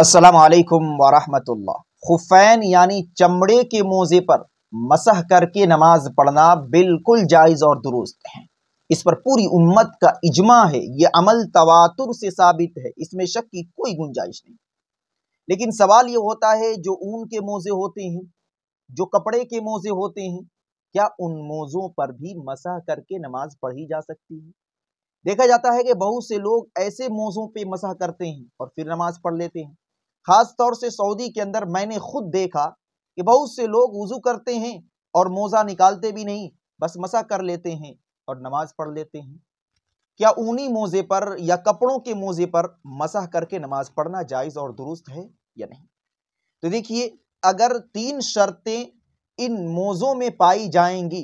असलकम वरहमतुल्ला खुफैन यानी चमड़े के मोज़े पर मसह करके नमाज पढ़ना बिल्कुल जायज़ और दुरुस्त है इस पर पूरी उम्मत का इजमा है ये अमल तवातुर से साबित है इसमें शक की कोई गुंजाइश नहीं लेकिन सवाल ये होता है जो ऊन के मोज़े होते हैं जो कपड़े के मोज़े होते हैं क्या उन मोज़ों पर भी मसह करके नमाज पढ़ी जा सकती है देखा जाता है कि बहुत से लोग ऐसे मोज़ों पे मसह करते हैं और फिर नमाज पढ़ लेते हैं ख़ास तौर से सऊदी के अंदर मैंने खुद देखा कि बहुत से लोग वज़ू करते हैं और मोज़ा निकालते भी नहीं बस मसा कर लेते हैं और नमाज़ पढ़ लेते हैं क्या ऊनी मोज़े पर या कपड़ों के मोज़े पर मसा करके नमाज़ पढ़ना जायज़ और दुरुस्त है या नहीं तो देखिए अगर तीन शर्तें इन मोज़ों में पाई जाएंगी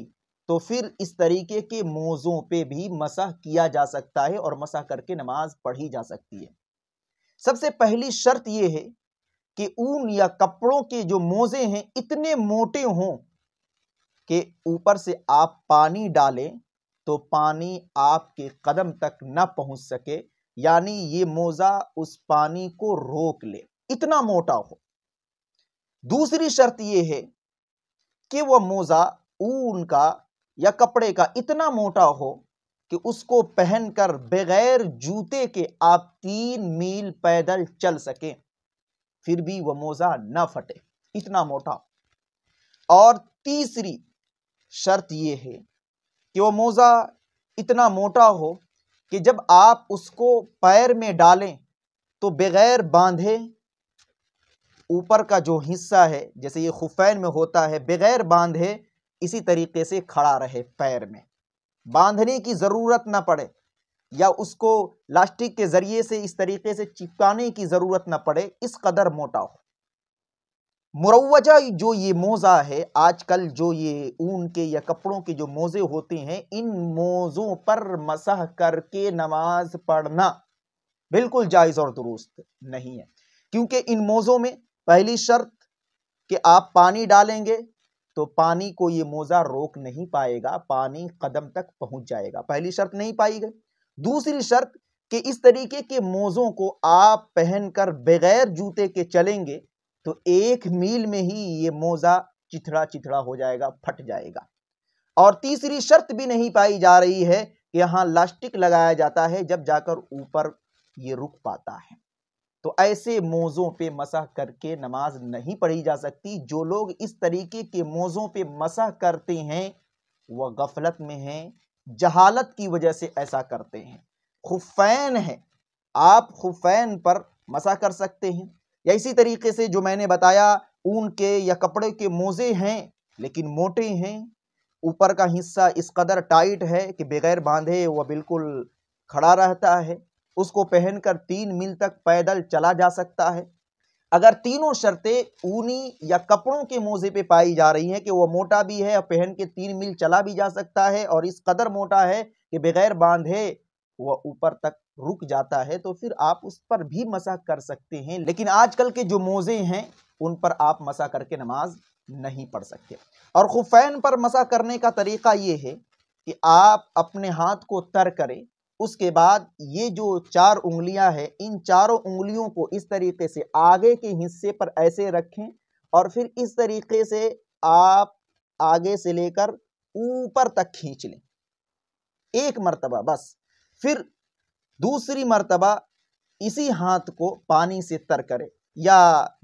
तो फिर इस तरीके के मोज़ों पे भी मसह किया जा सकता है और मसह करके नमाज पढ़ी जा सकती है सबसे पहली शर्त यह है कि ऊन या कपड़ों के जो मोजे हैं इतने मोटे हों कि ऊपर से आप पानी डालें तो पानी आपके कदम तक न पहुंच सके यानी ये मोज़ा उस पानी को रोक ले इतना मोटा हो दूसरी शर्त यह है कि वह मोज़ा ऊन का या कपड़े का इतना मोटा हो कि उसको पहनकर बगैर जूते के आप तीन मील पैदल चल सकें फिर भी वह मोज़ा न फटे इतना मोटा और तीसरी शर्त यह है कि वह मोज़ा इतना मोटा हो कि जब आप उसको पैर में डालें तो बगैर बांधे ऊपर का जो हिस्सा है जैसे ये खुफैन में होता है बगैर बांधे इसी तरीके से खड़ा रहे पैर में बांधने की ज़रूरत ना पड़े या उसको लास्टिक के ज़रिए से इस तरीके से चिपकाने की ज़रूरत ना पड़े इस कदर मोटा हो मुरवजा जो ये मोज़ा है आजकल जो ये ऊन के या कपड़ों के जो मोज़े होते हैं इन मोज़ों पर मसह करके नमाज पढ़ना बिल्कुल जायज़ और दुरुस्त नहीं है क्योंकि इन मोज़ों में पहली शर्त कि आप पानी डालेंगे तो पानी को ये मोज़ा रोक नहीं पाएगा पानी कदम तक पहुंच जाएगा पहली शर्त नहीं पाई गई दूसरी शर्त कि इस तरीके के मोज़ों को आप पहनकर बगैर जूते के चलेंगे तो एक मील में ही ये मोज़ा चिथड़ा चिथड़ा हो जाएगा फट जाएगा और तीसरी शर्त भी नहीं पाई जा रही है कि यहां लास्टिक लगाया जाता है जब जाकर ऊपर ये रुक पाता है तो ऐसे मोजों पे मसह करके नमाज नहीं पढ़ी जा सकती जो लोग इस तरीके के मोजों पे मसह करते हैं वह गफलत में हैं जहालत की वजह से ऐसा करते हैं खुफैन है आप खुफैन पर मसा कर सकते हैं या इसी तरीके से जो मैंने बताया ऊन के या कपड़े के मोज़े हैं लेकिन मोटे हैं ऊपर का हिस्सा इस कदर टाइट है कि बगैर बांधे वह बिल्कुल खड़ा रहता है उसको पहनकर तीन मील तक पैदल चला जा सकता है अगर तीनों शर्तें ऊनी या कपड़ों के मोजे पे पाई जा रही हैं कि वह मोटा भी है और पहन के तीन मील चला भी जा सकता है और इस कदर मोटा है कि बगैर बांधे वह ऊपर तक रुक जाता है तो फिर आप उस पर भी मसा कर सकते हैं लेकिन आजकल के जो मोजे हैं उन पर आप मसा करके नमाज नहीं पढ़ सकते और खुफैन पर मसा करने का तरीका ये है कि आप अपने हाथ को तर करें उसके बाद ये जो चार उंगलियां हैं इन चारों उंगलियों को इस तरीके से आगे के हिस्से पर ऐसे रखें और फिर इस तरीके से आप आगे से लेकर ऊपर तक खींच लें एक मरतबा बस फिर दूसरी मरतबा इसी हाथ को पानी से तर करें या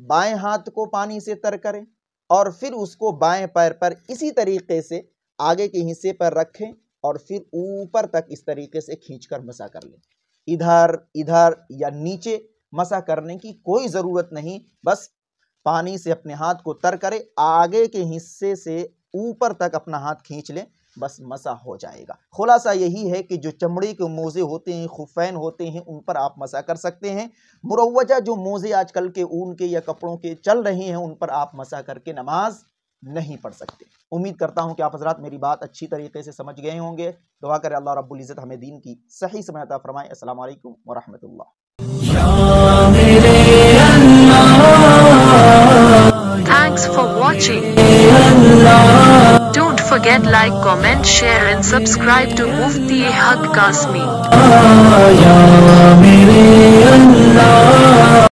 बाएं हाथ को पानी से तर करें और फिर उसको बाएं पैर पर इसी तरीके से आगे के हिस्से पर रखें और फिर ऊपर तक इस तरीके से खींचकर मसा कर लें इधर इधर या नीचे मसा करने की कोई ज़रूरत नहीं बस पानी से अपने हाथ को तर करें आगे के हिस्से से ऊपर तक अपना हाथ खींच लें बस मसा हो जाएगा खुलासा यही है कि जो चमड़े के मोज़े होते हैं खुफैन होते हैं उन पर आप मसा कर सकते हैं मुरवजा जो मोज़े आजकल के ऊन के या कपड़ों के चल रहे हैं उन पर आप मसा करके नमाज नहीं पढ़ सकते उम्मीद करता हूँ कि आप हजरात मेरी बात अच्छी तरीके से समझ गए होंगे दुआ करें अल्लाह रब्बुल इज़्ज़त हमें दीन की सही समय समयता फ़रमाएँ असल वरहमल Thanks for watching. Don't forget like, comment, share and subscribe to Mufti Haq Kasmi. Ya mere Allah